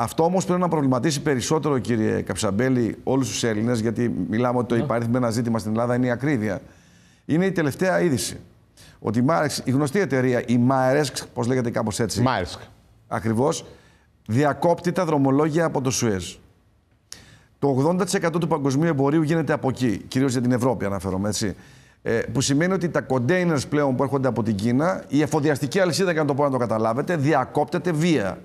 Αυτό όμως πρέπει να προβληματίσει περισσότερο, κύριε Καψαμπέλη, όλους τους Έλληνες, γιατί μιλάμε ότι το ναι. υπαρίθμιο ένα ζήτημα στην Ελλάδα είναι η ακρίβεια. Είναι η τελευταία είδηση. Ότι η, η γνωστή εταιρεία, η Maersk, πώς λέγεται κάπως έτσι. Maersk. Ακριβώς, διακόπτει τα δρομολόγια από το Σουέζ. Το 80% του παγκοσμίου εμπορίου γίνεται από εκεί, κυρίως για την Ευρώπη, αναφέρομαι έτσι. Ε, που σημαίνει ότι τα κοντέινερ πλέον που έρχονται από την Κίνα, η εφοδιαστική αλυσίδα, για να το πω να το καταλάβετε, διακόπτεται βία.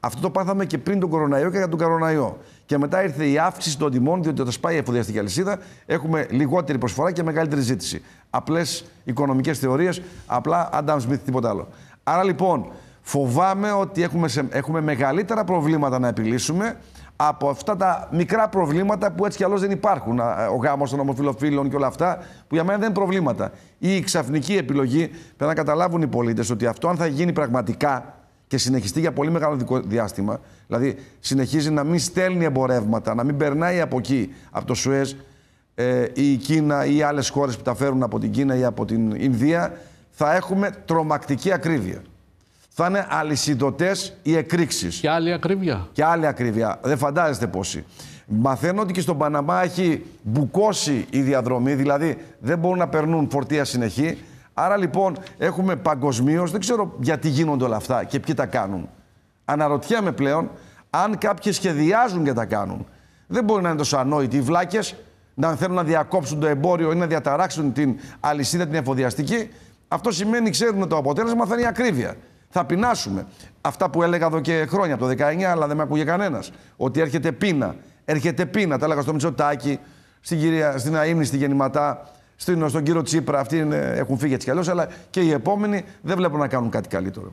Αυτό το πάθαμε και πριν τον κοροναϊό και για τον κοροναϊό. Και μετά ήρθε η αύξηση των τιμών, διότι όταν σπάει η εφοδιαστική αλυσίδα, έχουμε λιγότερη προσφορά και μεγαλύτερη ζήτηση. Απλές οικονομικές θεωρίες, απλά Adam Smith, τίποτα άλλο. Άρα λοιπόν, φοβάμαι ότι έχουμε, σε, έχουμε μεγαλύτερα προβλήματα να επιλύσουμε από αυτά τα μικρά προβλήματα που έτσι κι αλλιώς δεν υπάρχουν. Ο γάμος των ομοφυλοφίλων και όλα αυτά, που για μένα δεν είναι προβλήματα. Ή η ξαφνική επιλογή, πρέπει να καταλάβουν οι πολίτες ότι αυτό αν θα γίνει πραγματικά, και συνεχιστεί για πολύ μεγάλο διάστημα, δηλαδή συνεχίζει να μην στέλνει εμπορεύματα, να μην περνάει από εκεί, από το Σουέζ, ε, η Κίνα ή άλλες χώρες που τα φέρουν από την Κίνα ή από την Ινδία, θα έχουμε τρομακτική ακρίβεια. Θα είναι αλυσιδωτές οι εκρήξεις. Και άλλη ακρίβεια. Και άλλη ακρίβεια. Δεν φαντάζεστε πόσοι. Μαθαίνω ότι και στον Παναμά έχει μπουκώσει η διαδρομή, δηλαδή δεν μπορούν να περνούν φορτία συνεχή. Άρα λοιπόν έχουμε παγκοσμίως, δεν ξέρω γιατί γίνονται όλα αυτά και ποιοι τα κάνουν. Αναρωτιέμαι πλέον αν κάποιοι σχεδιάζουν και τα κάνουν. Δεν μπορεί να είναι τόσο ανόητοι οι βλάκες να θέλουν να διακόψουν το εμπόριο ή να διαταράξουν την αλυσίδα την εφοδιαστική. Αυτό σημαίνει, ξέρουν το αποτέλεσμα θα είναι η ακρίβεια. Θα πεινάσουμε. Αυτά που έλεγα εδώ και χρόνια, από το 19, αλλά δεν με ακούγε κανένας. Ότι έρχεται πείνα. Έρχεται πείνα. Τα έλεγα στο Μητσοτάκι, στην, κυρία, στην Αίμνη, στη Γεννηματά, στην, στον κύριο Τσίπρα. Αυτοί είναι, έχουν φύγει έτσι κι αλλιώς, αλλά και οι επόμενοι δεν βλέπουν να κάνουν κάτι καλύτερο.